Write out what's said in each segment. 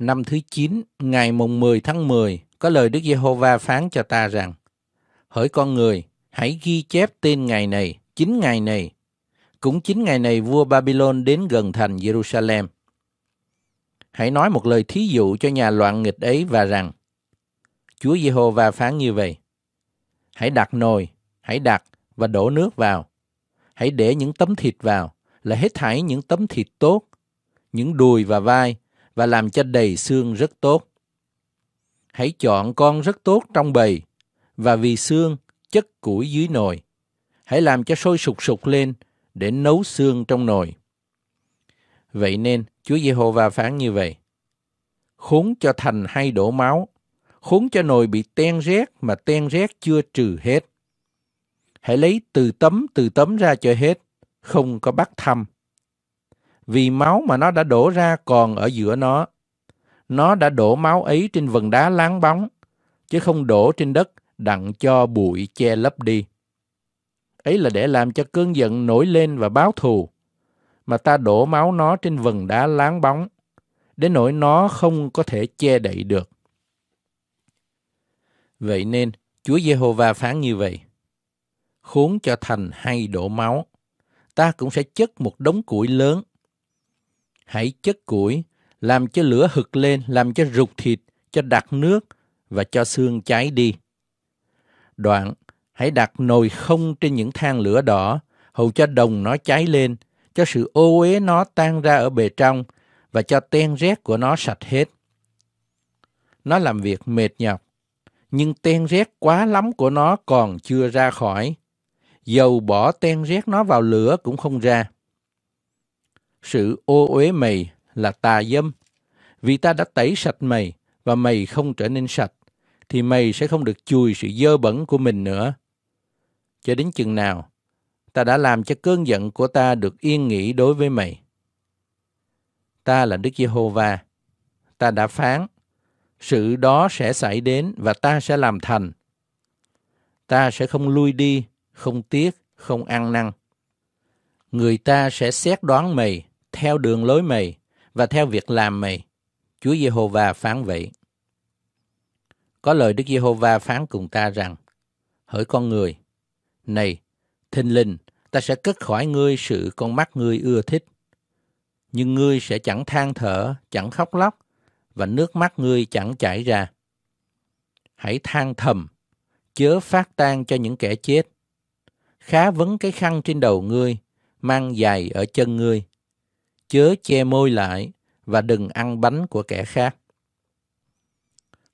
năm thứ 9, ngày mùng 10 tháng 10, có lời Đức Giê-hô-va phán cho ta rằng, Hỡi con người, hãy ghi chép tên ngày này, chính ngày này. Cũng chính ngày này vua Babylon đến gần thành Jerusalem. Hãy nói một lời thí dụ cho nhà loạn nghịch ấy và rằng, Chúa Giê-hô-va phán như vậy, Hãy đặt nồi, hãy đặt và đổ nước vào. Hãy để những tấm thịt vào, là hết thảy những tấm thịt tốt, những đùi và vai, và làm cho đầy xương rất tốt. Hãy chọn con rất tốt trong bầy và vì xương chất củi dưới nồi. Hãy làm cho sôi sục sục lên để nấu xương trong nồi. Vậy nên Chúa Giê-hô-va phán như vậy. Khốn cho thành hay đổ máu, khốn cho nồi bị ten rét mà ten rét chưa trừ hết. Hãy lấy từ tấm từ tấm ra cho hết, không có bắt thăm vì máu mà nó đã đổ ra còn ở giữa nó. Nó đã đổ máu ấy trên vần đá láng bóng, chứ không đổ trên đất đặng cho bụi che lấp đi. Ấy là để làm cho cơn giận nổi lên và báo thù, mà ta đổ máu nó trên vần đá láng bóng, để nỗi nó không có thể che đậy được. Vậy nên, Chúa Giê-hô-va phán như vậy. Khốn cho thành hay đổ máu, ta cũng sẽ chất một đống củi lớn hãy chất củi, làm cho lửa hực lên, làm cho rục thịt, cho đặt nước và cho xương cháy đi. Đoạn, hãy đặt nồi không trên những than lửa đỏ, hầu cho đồng nó cháy lên, cho sự ô uế nó tan ra ở bề trong và cho ten rét của nó sạch hết. Nó làm việc mệt nhọc, nhưng ten rét quá lắm của nó còn chưa ra khỏi. Dầu bỏ ten rét nó vào lửa cũng không ra sự ô uế mày là tà dâm. Vì ta đã tẩy sạch mày và mày không trở nên sạch, thì mày sẽ không được chùi sự dơ bẩn của mình nữa. Cho đến chừng nào, ta đã làm cho cơn giận của ta được yên nghỉ đối với mày. Ta là Đức Giê-hô-va, ta đã phán, sự đó sẽ xảy đến và ta sẽ làm thành. Ta sẽ không lui đi, không tiếc, không ăn năn. Người ta sẽ xét đoán mày theo đường lối mày và theo việc làm mày. Chúa Giê-hô-va phán vậy. Có lời Đức Giê-hô-va phán cùng ta rằng, hỡi con người, này, thinh linh, ta sẽ cất khỏi ngươi sự con mắt ngươi ưa thích. Nhưng ngươi sẽ chẳng than thở, chẳng khóc lóc, và nước mắt ngươi chẳng chảy ra. Hãy than thầm, chớ phát tan cho những kẻ chết. Khá vấn cái khăn trên đầu ngươi, mang giày ở chân ngươi chớ che môi lại và đừng ăn bánh của kẻ khác.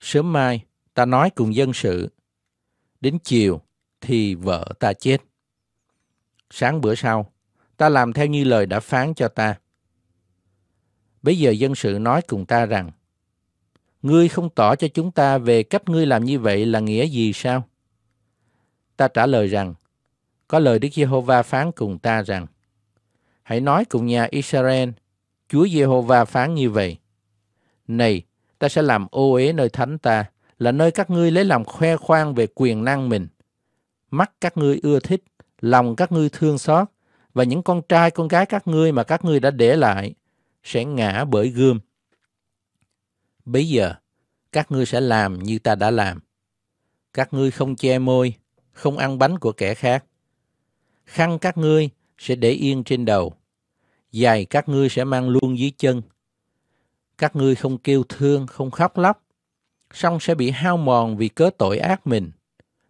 Sớm mai, ta nói cùng dân sự. Đến chiều, thì vợ ta chết. Sáng bữa sau, ta làm theo như lời đã phán cho ta. Bây giờ dân sự nói cùng ta rằng, Ngươi không tỏ cho chúng ta về cách ngươi làm như vậy là nghĩa gì sao? Ta trả lời rằng, có lời Đức Giê-hô-va phán cùng ta rằng, Hãy nói cùng nhà Israel, Chúa Giê-hô-va phán như vậy. Này, ta sẽ làm ô uế nơi thánh ta, là nơi các ngươi lấy làm khoe khoang về quyền năng mình. Mắt các ngươi ưa thích, lòng các ngươi thương xót, và những con trai con gái các ngươi mà các ngươi đã để lại sẽ ngã bởi gươm. Bây giờ, các ngươi sẽ làm như ta đã làm. Các ngươi không che môi, không ăn bánh của kẻ khác. Khăn các ngươi sẽ để yên trên đầu. Giày các ngươi sẽ mang luôn dưới chân. Các ngươi không kêu thương, không khóc lóc, song sẽ bị hao mòn vì cớ tội ác mình,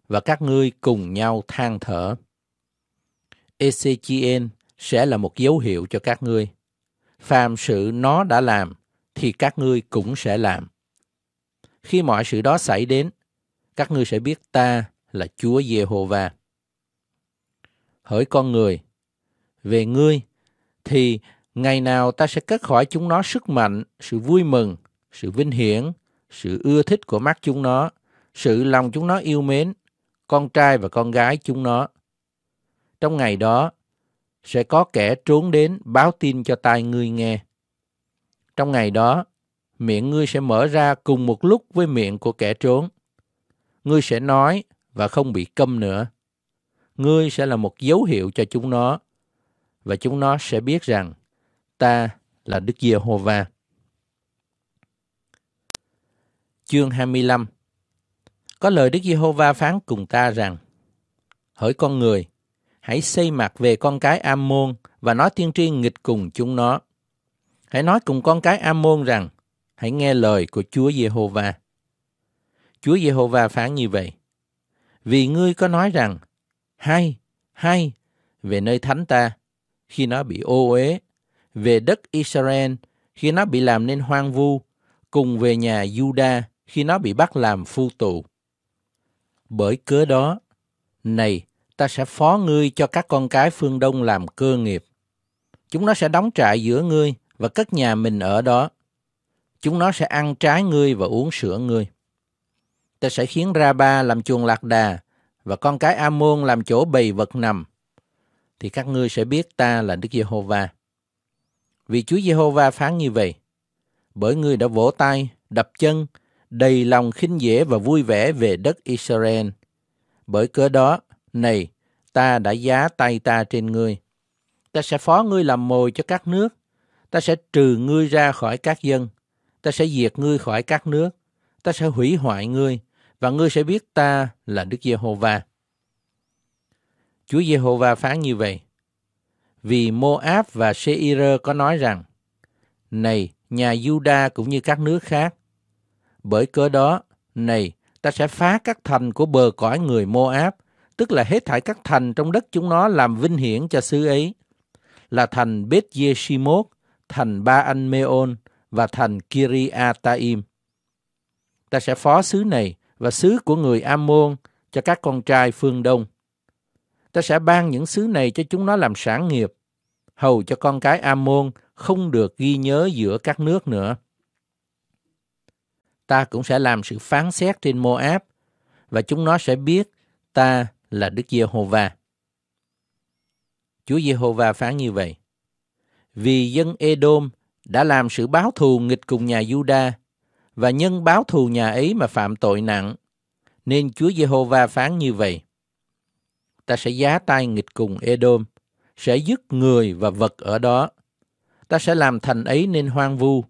và các ngươi cùng nhau than thở. Ezechiel sẽ là một dấu hiệu cho các ngươi. Phàm sự nó đã làm, thì các ngươi cũng sẽ làm. Khi mọi sự đó xảy đến, các ngươi sẽ biết ta là Chúa Giê-hô-va. Hỡi con người, về ngươi thì ngày nào ta sẽ cất khỏi chúng nó sức mạnh, sự vui mừng, sự vinh hiển, sự ưa thích của mắt chúng nó, sự lòng chúng nó yêu mến, con trai và con gái chúng nó. Trong ngày đó, sẽ có kẻ trốn đến báo tin cho tai ngươi nghe. Trong ngày đó, miệng ngươi sẽ mở ra cùng một lúc với miệng của kẻ trốn. Ngươi sẽ nói và không bị câm nữa. Ngươi sẽ là một dấu hiệu cho chúng nó và chúng nó sẽ biết rằng ta là Đức Giê-hô-va. Chương 25 Có lời Đức Giê-hô-va phán cùng ta rằng Hỡi con người, hãy xây mặt về con cái Ammon và nói tiên tri nghịch cùng chúng nó. Hãy nói cùng con cái Ammon rằng hãy nghe lời của Chúa Giê-hô-va. Chúa Giê-hô-va phán như vậy. Vì ngươi có nói rằng, hay, hay, về nơi thánh ta, khi nó bị ô uế, về đất Israel khi nó bị làm nên hoang vu, cùng về nhà Juda khi nó bị bắt làm phu tù. Bởi cớ đó, này, ta sẽ phó ngươi cho các con cái phương Đông làm cơ nghiệp. Chúng nó sẽ đóng trại giữa ngươi và cất nhà mình ở đó. Chúng nó sẽ ăn trái ngươi và uống sữa ngươi. Ta sẽ khiến Ra-ba làm chuồng lạc đà và con cái a làm chỗ bầy vật nằm thì các ngươi sẽ biết ta là Đức Giê-hô-va. Vì Chúa Giê-hô-va phán như vậy, bởi ngươi đã vỗ tay, đập chân, đầy lòng khinh dễ và vui vẻ về đất Israel. Bởi cớ đó, này, ta đã giá tay ta trên ngươi. Ta sẽ phó ngươi làm mồi cho các nước, ta sẽ trừ ngươi ra khỏi các dân, ta sẽ diệt ngươi khỏi các nước, ta sẽ hủy hoại ngươi, và ngươi sẽ biết ta là Đức Giê-hô-va. Chúa Giê-hô-va phán như vậy. Vì Moab và Seir có nói rằng, Này, nhà Juda cũng như các nước khác, bởi cớ đó, này, ta sẽ phá các thành của bờ cõi người Moab, tức là hết thải các thành trong đất chúng nó làm vinh hiển cho xứ ấy, là thành Bết Dê Shimot, thành Ba Anh Meon và thành Kiriataim. Ta sẽ phó xứ này và xứ của người Ammon cho các con trai phương Đông ta sẽ ban những xứ này cho chúng nó làm sản nghiệp, hầu cho con cái Amôn không được ghi nhớ giữa các nước nữa. Ta cũng sẽ làm sự phán xét trên Moab, và chúng nó sẽ biết ta là Đức Giê-hô-va. Chúa Giê-hô-va phán như vậy. Vì dân Edom đã làm sự báo thù nghịch cùng nhà Juda và nhân báo thù nhà ấy mà phạm tội nặng, nên Chúa Giê-hô-va phán như vậy ta sẽ giá tay nghịch cùng Edom, sẽ dứt người và vật ở đó. Ta sẽ làm thành ấy nên hoang vu,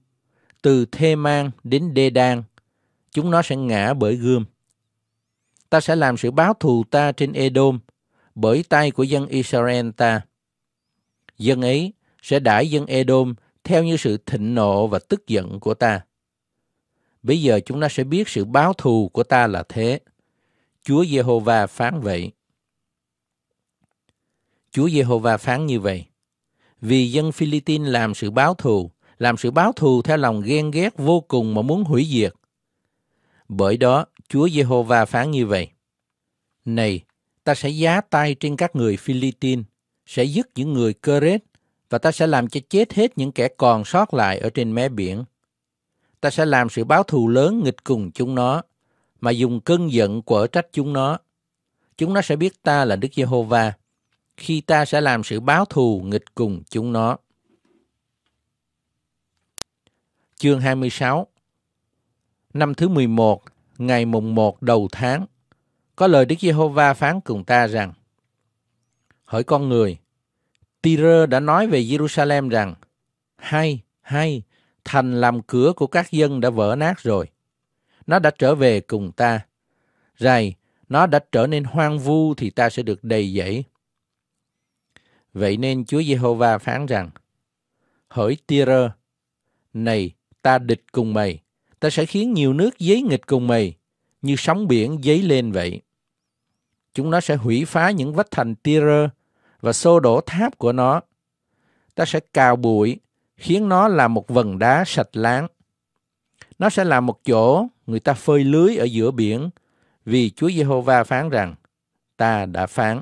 từ Thê Mang đến Đê Đan, chúng nó sẽ ngã bởi gươm. Ta sẽ làm sự báo thù ta trên Edom, bởi tay của dân Israel ta. Dân ấy sẽ đãi dân Edom theo như sự thịnh nộ và tức giận của ta. Bây giờ chúng ta sẽ biết sự báo thù của ta là thế. Chúa Giê-hô-va phán vậy. Chúa Giê-hô-va phán như vậy. Vì dân Philippines làm sự báo thù, làm sự báo thù theo lòng ghen ghét vô cùng mà muốn hủy diệt. Bởi đó, Chúa Giê-hô-va phán như vậy. Này, ta sẽ giá tay trên các người Philippines, sẽ dứt những người cơ rết, và ta sẽ làm cho chết hết những kẻ còn sót lại ở trên mé biển. Ta sẽ làm sự báo thù lớn nghịch cùng chúng nó, mà dùng cơn giận quở trách chúng nó. Chúng nó sẽ biết ta là Đức Giê-hô-va khi ta sẽ làm sự báo thù nghịch cùng chúng nó. Chương 26 Năm thứ 11, ngày mùng 1 đầu tháng, có lời Đức Giê-hô-va phán cùng ta rằng, Hỡi con người, Tyre đã nói về Jerusalem rằng, Hay, hay, thành làm cửa của các dân đã vỡ nát rồi. Nó đã trở về cùng ta. Rày, nó đã trở nên hoang vu thì ta sẽ được đầy dẫy. Vậy nên Chúa Giê-hô-va phán rằng, Hỡi ti này ta địch cùng mày, ta sẽ khiến nhiều nước giấy nghịch cùng mày, như sóng biển giấy lên vậy. Chúng nó sẽ hủy phá những vách thành ti và xô đổ tháp của nó. Ta sẽ cào bụi, khiến nó là một vần đá sạch láng. Nó sẽ là một chỗ người ta phơi lưới ở giữa biển, vì Chúa Giê-hô-va phán rằng, ta đã phán.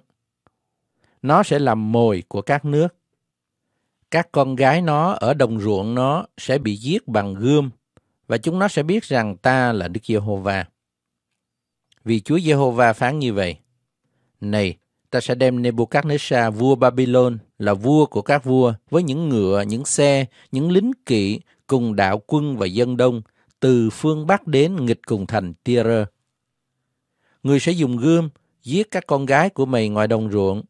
Nó sẽ làm mồi của các nước. Các con gái nó ở đồng ruộng nó sẽ bị giết bằng gươm và chúng nó sẽ biết rằng ta là Đức Giê-hô-va. Vì Chúa Giê-hô-va phán như vậy. Này, ta sẽ đem Nebuchadnezzar vua Babylon là vua của các vua với những ngựa, những xe, những lính kỵ cùng đạo quân và dân đông từ phương Bắc đến nghịch cùng thành Tyre. Người sẽ dùng gươm giết các con gái của mày ngoài đồng ruộng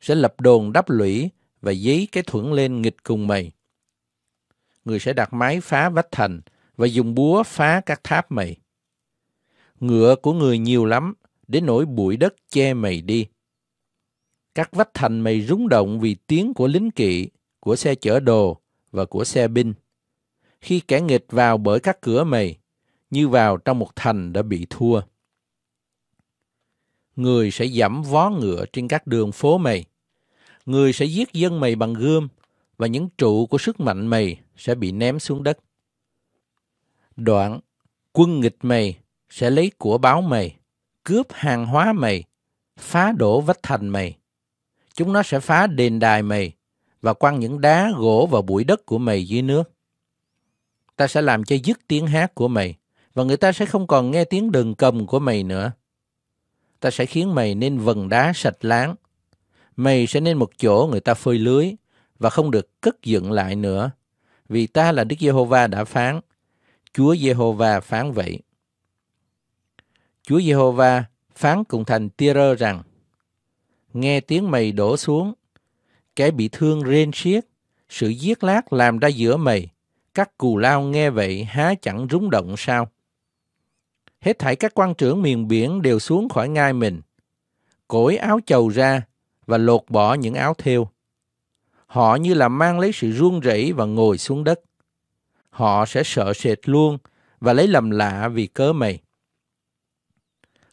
sẽ lập đồn đắp lũy và dí cái thuẫn lên nghịch cùng mày. Người sẽ đặt máy phá vách thành và dùng búa phá các tháp mày. Ngựa của người nhiều lắm, để nổi bụi đất che mày đi. Các vách thành mày rúng động vì tiếng của lính kỵ, của xe chở đồ và của xe binh. Khi kẻ nghịch vào bởi các cửa mày, như vào trong một thành đã bị thua người sẽ giảm vó ngựa trên các đường phố mày. Người sẽ giết dân mày bằng gươm và những trụ của sức mạnh mày sẽ bị ném xuống đất. Đoạn, quân nghịch mày sẽ lấy của báo mày, cướp hàng hóa mày, phá đổ vách thành mày. Chúng nó sẽ phá đền đài mày và quăng những đá, gỗ và bụi đất của mày dưới nước. Ta sẽ làm cho dứt tiếng hát của mày và người ta sẽ không còn nghe tiếng đờn cầm của mày nữa ta sẽ khiến mày nên vần đá sạch láng. Mày sẽ nên một chỗ người ta phơi lưới và không được cất dựng lại nữa. Vì ta là Đức Giê-hô-va đã phán. Chúa Giê-hô-va phán vậy. Chúa Giê-hô-va phán cùng thành Tia-rơ rằng Nghe tiếng mày đổ xuống, kẻ bị thương rên xiết, sự giết lát làm ra giữa mày, các cù lao nghe vậy há chẳng rúng động sao? hết thảy các quan trưởng miền biển đều xuống khỏi ngai mình, cổi áo chầu ra và lột bỏ những áo thêu. Họ như là mang lấy sự run rẩy và ngồi xuống đất. Họ sẽ sợ sệt luôn và lấy làm lạ vì cớ mày.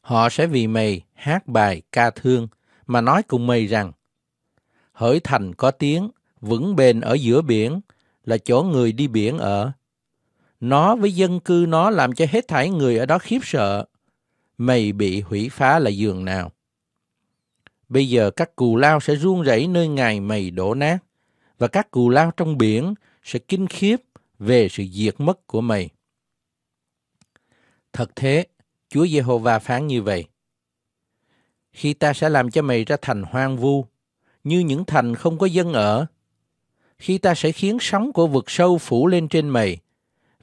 Họ sẽ vì mày hát bài ca thương mà nói cùng mày rằng Hỡi thành có tiếng, vững bền ở giữa biển là chỗ người đi biển ở nó với dân cư nó làm cho hết thảy người ở đó khiếp sợ. Mày bị hủy phá là giường nào? Bây giờ các cù lao sẽ run rẩy nơi ngài mày đổ nát, và các cù lao trong biển sẽ kinh khiếp về sự diệt mất của mày. Thật thế, Chúa Giê-hô-va phán như vậy. Khi ta sẽ làm cho mày ra thành hoang vu, như những thành không có dân ở. Khi ta sẽ khiến sóng của vực sâu phủ lên trên mày,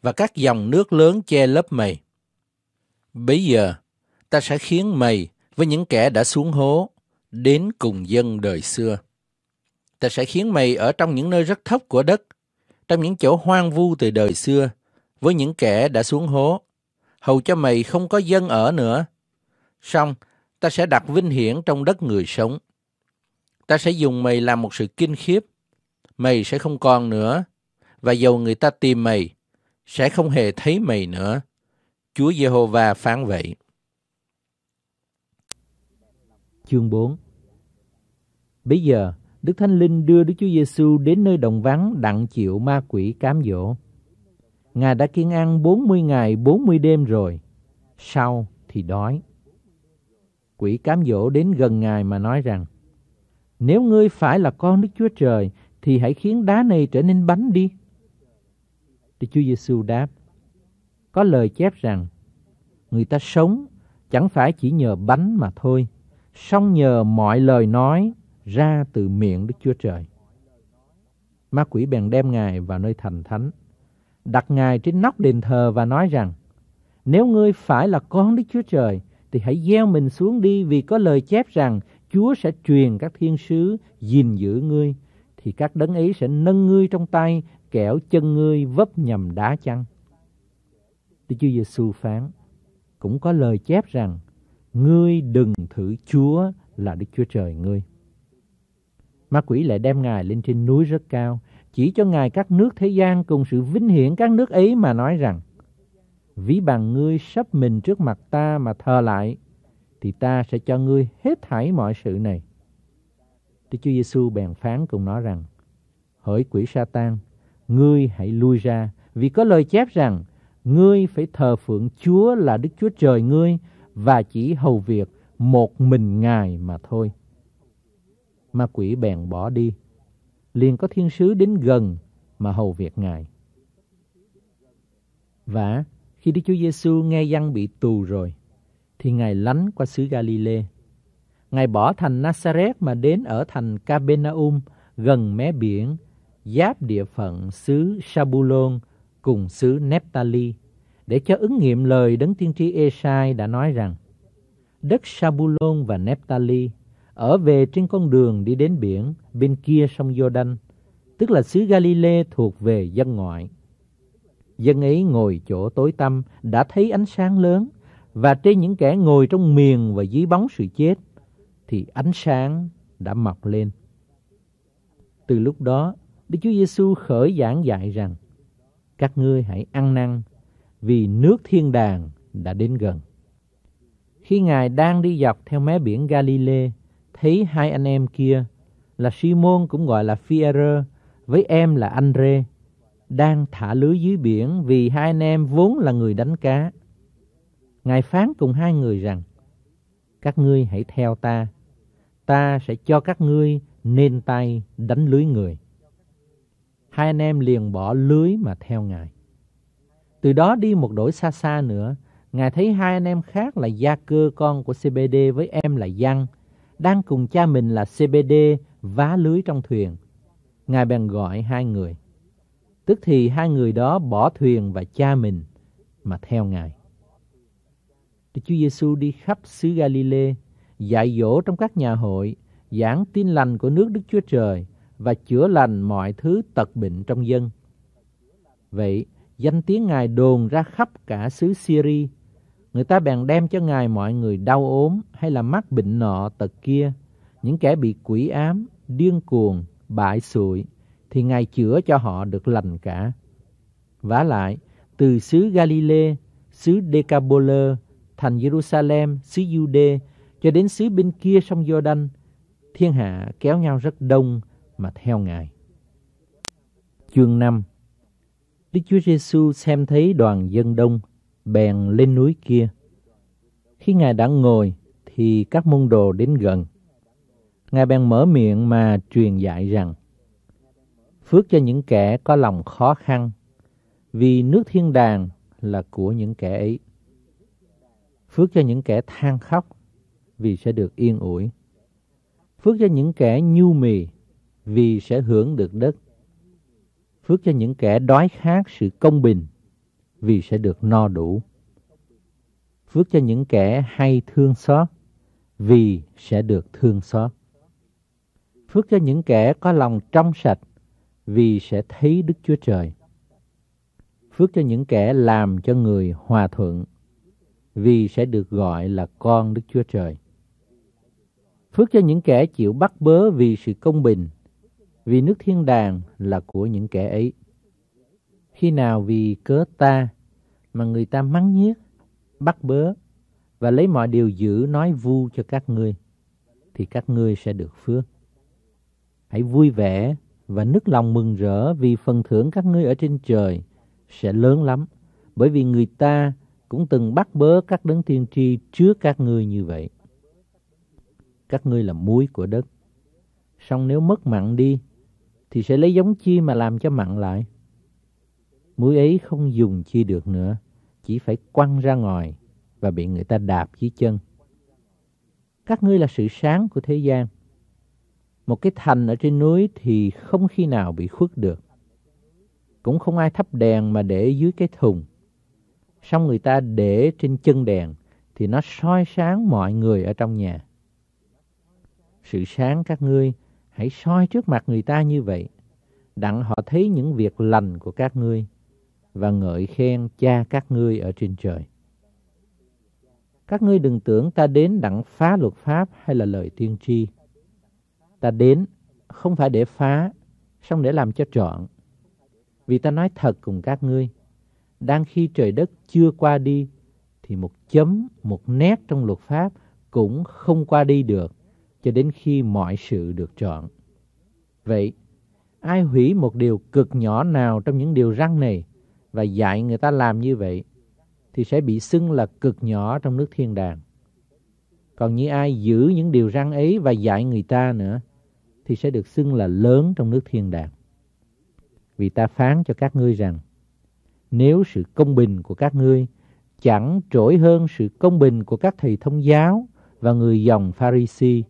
và các dòng nước lớn che lớp mày. Bây giờ, ta sẽ khiến mày với những kẻ đã xuống hố đến cùng dân đời xưa. Ta sẽ khiến mày ở trong những nơi rất thấp của đất, trong những chỗ hoang vu từ đời xưa, với những kẻ đã xuống hố, hầu cho mày không có dân ở nữa. Xong, ta sẽ đặt vinh hiển trong đất người sống. Ta sẽ dùng mày làm một sự kinh khiếp. Mày sẽ không còn nữa, và dầu người ta tìm mày, sẽ không hề thấy mày nữa. Chúa Giê-hô-va phán vậy. Chương 4 Bây giờ, Đức Thánh Linh đưa Đức Chúa Giêsu đến nơi đồng vắng đặng chịu ma quỷ cám dỗ. Ngài đã kiên ăn 40 ngày 40 đêm rồi, sau thì đói. Quỷ cám dỗ đến gần Ngài mà nói rằng, Nếu ngươi phải là con Đức Chúa Trời, thì hãy khiến đá này trở nên bánh đi. Đức Chúa Giêsu đáp, có lời chép rằng, người ta sống chẳng phải chỉ nhờ bánh mà thôi, song nhờ mọi lời nói ra từ miệng Đức Chúa Trời. Ma quỷ bèn đem Ngài vào nơi thành thánh, đặt Ngài trên nóc đền thờ và nói rằng, nếu ngươi phải là con Đức Chúa Trời, thì hãy gieo mình xuống đi vì có lời chép rằng Chúa sẽ truyền các thiên sứ gìn giữ ngươi, thì các đấng ấy sẽ nâng ngươi trong tay kẻo chân ngươi vấp nhầm đá chăng? Đức Chúa Giêsu phán, cũng có lời chép rằng, ngươi đừng thử Chúa là Đức Chúa Trời ngươi. Ma quỷ lại đem Ngài lên trên núi rất cao, chỉ cho Ngài các nước thế gian cùng sự vinh hiển các nước ấy mà nói rằng, Ví bằng ngươi sắp mình trước mặt ta mà thờ lại, thì ta sẽ cho ngươi hết thảy mọi sự này. Đức Chúa Giêsu bèn phán cùng nó rằng, Hỡi quỷ Satan ngươi hãy lui ra. Vì có lời chép rằng, ngươi phải thờ phượng Chúa là Đức Chúa Trời ngươi và chỉ hầu việc một mình Ngài mà thôi. Ma quỷ bèn bỏ đi. Liền có thiên sứ đến gần mà hầu việc Ngài. Và khi Đức Chúa Giêsu nghe dân bị tù rồi, thì Ngài lánh qua xứ Galilee Ngài bỏ thành Nazareth mà đến ở thành Capernaum gần mé biển giáp địa phận xứ Sabulon cùng xứ Nephtali để cho ứng nghiệm lời đấng tiên tri Esai đã nói rằng đất Sabulon và Nephtali ở về trên con đường đi đến biển bên kia sông Giô-đanh, tức là xứ Galile thuộc về dân ngoại. Dân ấy ngồi chỗ tối tăm đã thấy ánh sáng lớn và trên những kẻ ngồi trong miền và dưới bóng sự chết thì ánh sáng đã mọc lên. Từ lúc đó Đức Chúa Giêsu khởi giảng dạy rằng các ngươi hãy ăn năn vì nước thiên đàng đã đến gần. Khi Ngài đang đi dọc theo mé biển Galile, thấy hai anh em kia là Simon cũng gọi là Phi-e-rơ với em là Andre đang thả lưới dưới biển vì hai anh em vốn là người đánh cá. Ngài phán cùng hai người rằng: Các ngươi hãy theo ta, ta sẽ cho các ngươi nên tay đánh lưới người. Hai anh em liền bỏ lưới mà theo Ngài. Từ đó đi một đổi xa xa nữa, Ngài thấy hai anh em khác là Gia Cơ con của CBD với em là Giăng, đang cùng cha mình là CBD vá lưới trong thuyền. Ngài bèn gọi hai người. Tức thì hai người đó bỏ thuyền và cha mình mà theo Ngài. Đức Chúa Giêsu đi khắp xứ Galilee, dạy dỗ trong các nhà hội, giảng tin lành của nước Đức Chúa Trời và chữa lành mọi thứ tật bệnh trong dân. Vậy, danh tiếng Ngài đồn ra khắp cả xứ Syria. Người ta bèn đem cho Ngài mọi người đau ốm hay là mắc bệnh nọ tật kia, những kẻ bị quỷ ám, điên cuồng, bại sụi, thì Ngài chữa cho họ được lành cả. vả lại, từ xứ Galilee, xứ Decapolis, thành Jerusalem, xứ Jude cho đến xứ bên kia sông Jordan, thiên hạ kéo nhau rất đông mà theo Ngài. Chương 5 Đức Chúa Giêsu xem thấy đoàn dân đông, bèn lên núi kia. Khi Ngài đã ngồi, thì các môn đồ đến gần. Ngài bèn mở miệng mà truyền dạy rằng, Phước cho những kẻ có lòng khó khăn, vì nước thiên đàng là của những kẻ ấy. Phước cho những kẻ than khóc, vì sẽ được yên ủi. Phước cho những kẻ nhu mì, vì sẽ hưởng được đất. Phước cho những kẻ đói khát sự công bình, vì sẽ được no đủ. Phước cho những kẻ hay thương xót, vì sẽ được thương xót. Phước cho những kẻ có lòng trong sạch, vì sẽ thấy Đức Chúa Trời. Phước cho những kẻ làm cho người hòa thuận, vì sẽ được gọi là con Đức Chúa Trời. Phước cho những kẻ chịu bắt bớ vì sự công bình, vì nước thiên đàng là của những kẻ ấy. Khi nào vì cớ ta mà người ta mắng nhiếc, bắt bớ và lấy mọi điều dữ nói vu cho các ngươi, thì các ngươi sẽ được phước. Hãy vui vẻ và nức lòng mừng rỡ vì phần thưởng các ngươi ở trên trời sẽ lớn lắm, bởi vì người ta cũng từng bắt bớ các đấng tiên tri trước các ngươi như vậy. Các ngươi là muối của đất. Song nếu mất mặn đi, thì sẽ lấy giống chi mà làm cho mặn lại. Muối ấy không dùng chi được nữa, chỉ phải quăng ra ngoài và bị người ta đạp dưới chân. Các ngươi là sự sáng của thế gian. Một cái thành ở trên núi thì không khi nào bị khuất được. Cũng không ai thắp đèn mà để dưới cái thùng. Xong người ta để trên chân đèn thì nó soi sáng mọi người ở trong nhà. Sự sáng các ngươi Hãy soi trước mặt người ta như vậy, đặng họ thấy những việc lành của các ngươi và ngợi khen cha các ngươi ở trên trời. Các ngươi đừng tưởng ta đến đặng phá luật pháp hay là lời tiên tri. Ta đến không phải để phá, xong để làm cho trọn. Vì ta nói thật cùng các ngươi, đang khi trời đất chưa qua đi, thì một chấm, một nét trong luật pháp cũng không qua đi được cho đến khi mọi sự được chọn. Vậy, ai hủy một điều cực nhỏ nào trong những điều răng này và dạy người ta làm như vậy thì sẽ bị xưng là cực nhỏ trong nước thiên đàng. Còn như ai giữ những điều răng ấy và dạy người ta nữa thì sẽ được xưng là lớn trong nước thiên đàng. Vì ta phán cho các ngươi rằng nếu sự công bình của các ngươi chẳng trỗi hơn sự công bình của các thầy thông giáo và người dòng Pharisee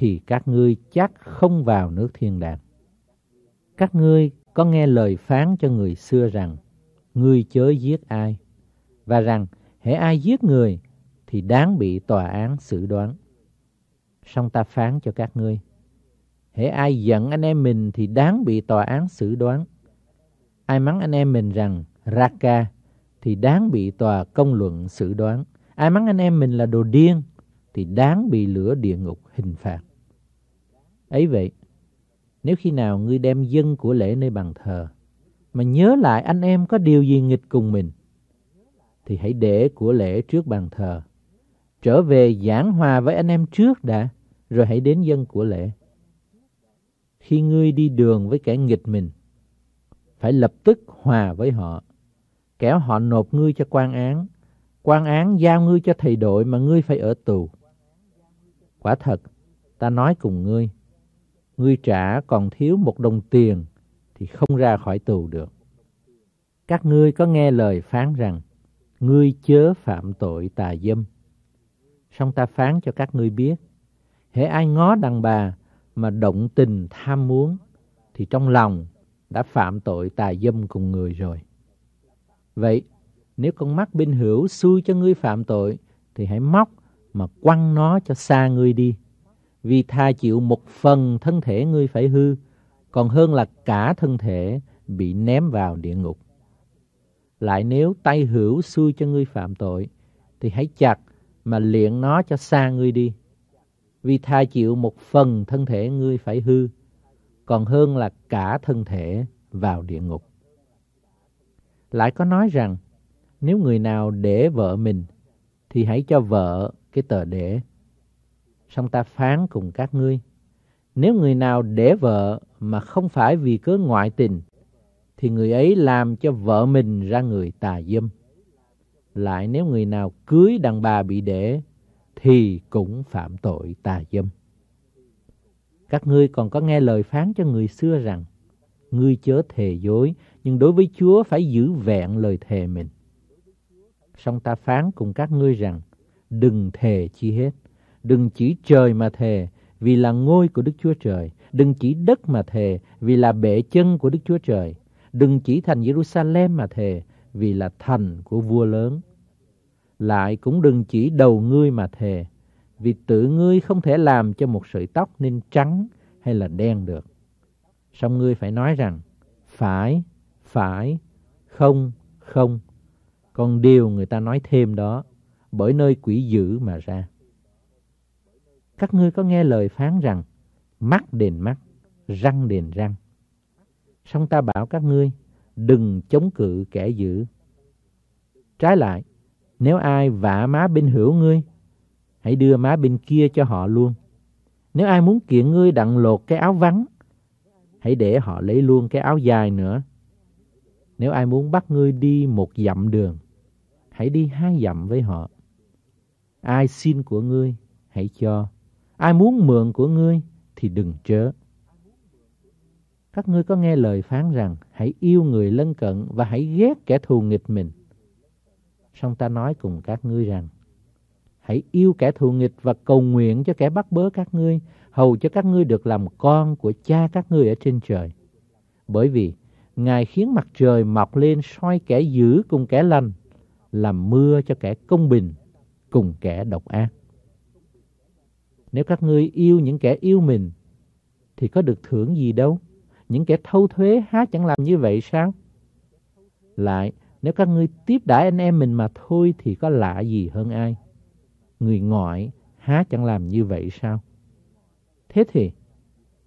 thì các ngươi chắc không vào nước thiên đàng. Các ngươi có nghe lời phán cho người xưa rằng, ngươi chớ giết ai, và rằng hễ ai giết người thì đáng bị tòa án xử đoán. Song ta phán cho các ngươi, hễ ai giận anh em mình thì đáng bị tòa án xử đoán. Ai mắng anh em mình rằng Raka thì đáng bị tòa công luận xử đoán. Ai mắng anh em mình là đồ điên thì đáng bị lửa địa ngục hình phạt. Ấy vậy, nếu khi nào ngươi đem dân của lễ nơi bàn thờ, mà nhớ lại anh em có điều gì nghịch cùng mình, thì hãy để của lễ trước bàn thờ. Trở về giảng hòa với anh em trước đã, rồi hãy đến dân của lễ. Khi ngươi đi đường với kẻ nghịch mình, phải lập tức hòa với họ. Kẻo họ nộp ngươi cho quan án, quan án giao ngươi cho thầy đội mà ngươi phải ở tù. Quả thật, ta nói cùng ngươi, ngươi trả còn thiếu một đồng tiền thì không ra khỏi tù được. Các ngươi có nghe lời phán rằng, ngươi chớ phạm tội tà dâm. Xong ta phán cho các ngươi biết, hễ ai ngó đàn bà mà động tình tham muốn, thì trong lòng đã phạm tội tà dâm cùng người rồi. Vậy, nếu con mắt bên hữu xui cho ngươi phạm tội, thì hãy móc mà quăng nó cho xa ngươi đi vì tha chịu một phần thân thể ngươi phải hư, còn hơn là cả thân thể bị ném vào địa ngục. Lại nếu tay hữu xui cho ngươi phạm tội, thì hãy chặt mà luyện nó cho xa ngươi đi. Vì tha chịu một phần thân thể ngươi phải hư, còn hơn là cả thân thể vào địa ngục. Lại có nói rằng, nếu người nào để vợ mình, thì hãy cho vợ cái tờ để song ta phán cùng các ngươi. Nếu người nào để vợ mà không phải vì cớ ngoại tình, thì người ấy làm cho vợ mình ra người tà dâm. Lại nếu người nào cưới đàn bà bị để, thì cũng phạm tội tà dâm. Các ngươi còn có nghe lời phán cho người xưa rằng, ngươi chớ thề dối, nhưng đối với Chúa phải giữ vẹn lời thề mình. xong ta phán cùng các ngươi rằng, đừng thề chi hết, Đừng chỉ trời mà thề, vì là ngôi của Đức Chúa Trời. Đừng chỉ đất mà thề, vì là bệ chân của Đức Chúa Trời. Đừng chỉ thành Jerusalem mà thề, vì là thành của vua lớn. Lại cũng đừng chỉ đầu ngươi mà thề, vì tự ngươi không thể làm cho một sợi tóc nên trắng hay là đen được. Xong ngươi phải nói rằng, phải, phải, không, không. Còn điều người ta nói thêm đó, bởi nơi quỷ dữ mà ra các ngươi có nghe lời phán rằng mắt đền mắt, răng đền răng. Xong ta bảo các ngươi đừng chống cự kẻ dữ. Trái lại, nếu ai vả má bên hữu ngươi, hãy đưa má bên kia cho họ luôn. Nếu ai muốn kiện ngươi đặng lột cái áo vắng, hãy để họ lấy luôn cái áo dài nữa. Nếu ai muốn bắt ngươi đi một dặm đường, hãy đi hai dặm với họ. Ai xin của ngươi, hãy cho. Ai muốn mượn của ngươi thì đừng chớ. Các ngươi có nghe lời phán rằng hãy yêu người lân cận và hãy ghét kẻ thù nghịch mình. Xong ta nói cùng các ngươi rằng hãy yêu kẻ thù nghịch và cầu nguyện cho kẻ bắt bớ các ngươi, hầu cho các ngươi được làm con của cha các ngươi ở trên trời. Bởi vì Ngài khiến mặt trời mọc lên soi kẻ dữ cùng kẻ lành, làm mưa cho kẻ công bình cùng kẻ độc ác. Nếu các ngươi yêu những kẻ yêu mình, thì có được thưởng gì đâu. Những kẻ thâu thuế há chẳng làm như vậy sao? Lại, nếu các ngươi tiếp đãi anh em mình mà thôi thì có lạ gì hơn ai? Người ngoại há chẳng làm như vậy sao? Thế thì,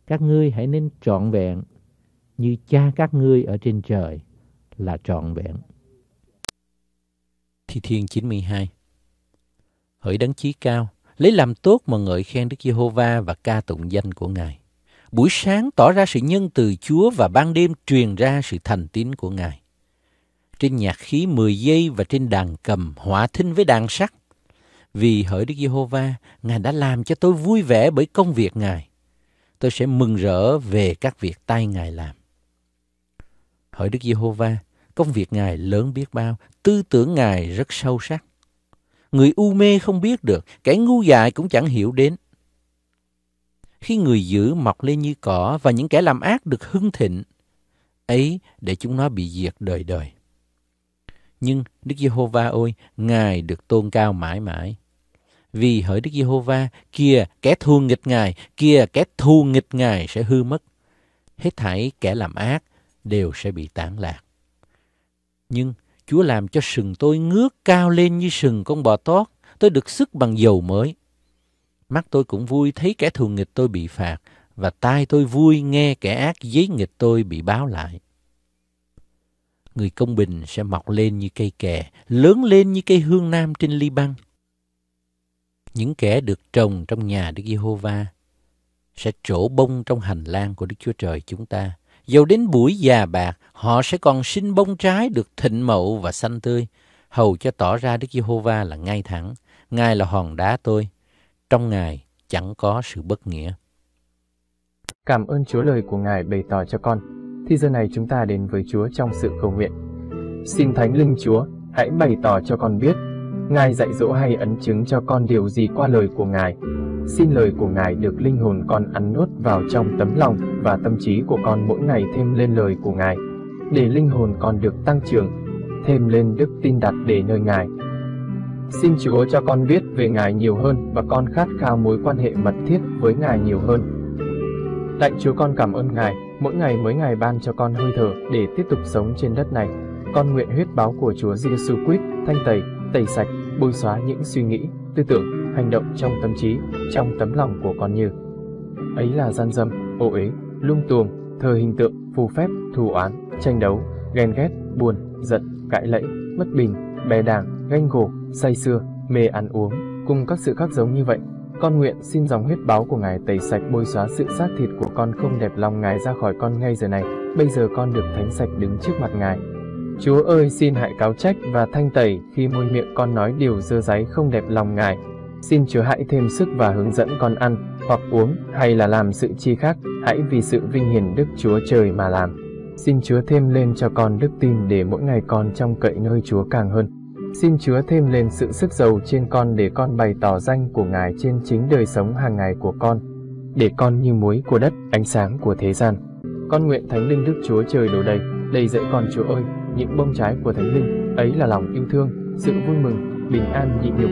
các ngươi hãy nên trọn vẹn như cha các ngươi ở trên trời là trọn vẹn. Thi Thiên 92 Hỡi đấng chí cao, Lấy làm tốt mà ngợi khen Đức Giê-hô-va và ca tụng danh của Ngài. Buổi sáng tỏ ra sự nhân từ Chúa và ban đêm truyền ra sự thành tín của Ngài. Trên nhạc khí 10 giây và trên đàn cầm hỏa thinh với đàn sắt. Vì hỡi Đức Giê-hô-va, Ngài đã làm cho tôi vui vẻ bởi công việc Ngài. Tôi sẽ mừng rỡ về các việc tay Ngài làm. Hỡi Đức Giê-hô-va, công việc Ngài lớn biết bao, tư tưởng Ngài rất sâu sắc người u mê không biết được, kẻ ngu dại cũng chẳng hiểu đến. Khi người giữ mọc lên như cỏ và những kẻ làm ác được hưng thịnh, ấy để chúng nó bị diệt đời đời. Nhưng Đức Giê-hô-va ôi, Ngài được tôn cao mãi mãi. Vì hỡi Đức Giê-hô-va, kia kẻ thù nghịch Ngài, kia kẻ thù nghịch Ngài sẽ hư mất. Hết thảy kẻ làm ác đều sẽ bị tán lạc. Nhưng Chúa làm cho sừng tôi ngước cao lên như sừng con bò tót. Tôi được sức bằng dầu mới. Mắt tôi cũng vui thấy kẻ thù nghịch tôi bị phạt, và tai tôi vui nghe kẻ ác giấy nghịch tôi bị báo lại. Người công bình sẽ mọc lên như cây kè, lớn lên như cây hương nam trên ly băng. Những kẻ được trồng trong nhà Đức Giê-hô-va sẽ trổ bông trong hành lang của Đức Chúa Trời chúng ta Dầu đến buổi già bạc, họ sẽ còn sinh bông trái được thịnh mậu và xanh tươi, hầu cho tỏ ra Đức Giê-hô-va là ngay thẳng, Ngài là hòn đá tôi. Trong Ngài chẳng có sự bất nghĩa. Cảm ơn Chúa lời của Ngài bày tỏ cho con. Thì giờ này chúng ta đến với Chúa trong sự cầu nguyện. Xin Thánh Linh Chúa, hãy bày tỏ cho con biết Ngài dạy dỗ hay ấn chứng cho con điều gì qua lời của Ngài xin lời của Ngài được linh hồn con ăn nuốt vào trong tấm lòng và tâm trí của con mỗi ngày thêm lên lời của Ngài, để linh hồn con được tăng trưởng, thêm lên đức tin đặt để nơi Ngài. Xin Chúa cho con biết về Ngài nhiều hơn và con khát khao mối quan hệ mật thiết với Ngài nhiều hơn. Lạy Chúa con cảm ơn Ngài, mỗi ngày mới Ngài ban cho con hơi thở để tiếp tục sống trên đất này. Con nguyện huyết báo của Chúa Giêsu Christ thanh tẩy, tẩy sạch, bôi xóa những suy nghĩ, tư tưởng, hành động trong tâm trí, trong tấm lòng của con như. Ấy là gian dâm, ô uế, lung tuồng, thờ hình tượng, phù phép, thù oán, tranh đấu, ghen ghét, buồn, giận, cãi lẫy, bất bình, bè đảng, ganh gổ, say xưa, mê ăn uống, cùng các sự khác giống như vậy. Con nguyện xin dòng huyết báo của Ngài tẩy sạch bôi xóa sự xác thịt của con không đẹp lòng Ngài ra khỏi con ngay giờ này. Bây giờ con được thánh sạch đứng trước mặt Ngài. Chúa ơi xin hãy cáo trách và thanh tẩy khi môi miệng con nói điều dơ giấy không đẹp lòng Ngài. Xin Chúa hãy thêm sức và hướng dẫn con ăn, hoặc uống, hay là làm sự chi khác, hãy vì sự vinh hiển Đức Chúa Trời mà làm. Xin Chúa thêm lên cho con đức tin để mỗi ngày con trong cậy nơi Chúa càng hơn. Xin Chúa thêm lên sự sức giàu trên con để con bày tỏ danh của Ngài trên chính đời sống hàng ngày của con, để con như muối của đất, ánh sáng của thế gian. Con nguyện Thánh Linh Đức Chúa Trời đổ đầy, đầy dậy con Chúa ơi, những bông trái của Thánh Linh, ấy là lòng yêu thương, sự vui mừng, bình an nhịn nhục,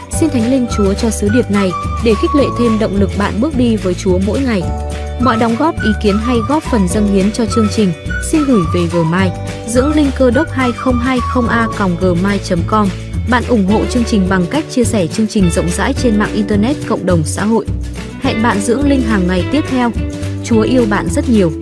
Xin Thánh Linh Chúa cho sứ điệp này để khích lệ thêm động lực bạn bước đi với Chúa mỗi ngày. Mọi đóng góp ý kiến hay góp phần dâng hiến cho chương trình, xin gửi về gmail dưỡng linh cơ đốc 2020a.gmail.com. Bạn ủng hộ chương trình bằng cách chia sẻ chương trình rộng rãi trên mạng Internet cộng đồng xã hội. Hẹn bạn dưỡng linh hàng ngày tiếp theo. Chúa yêu bạn rất nhiều.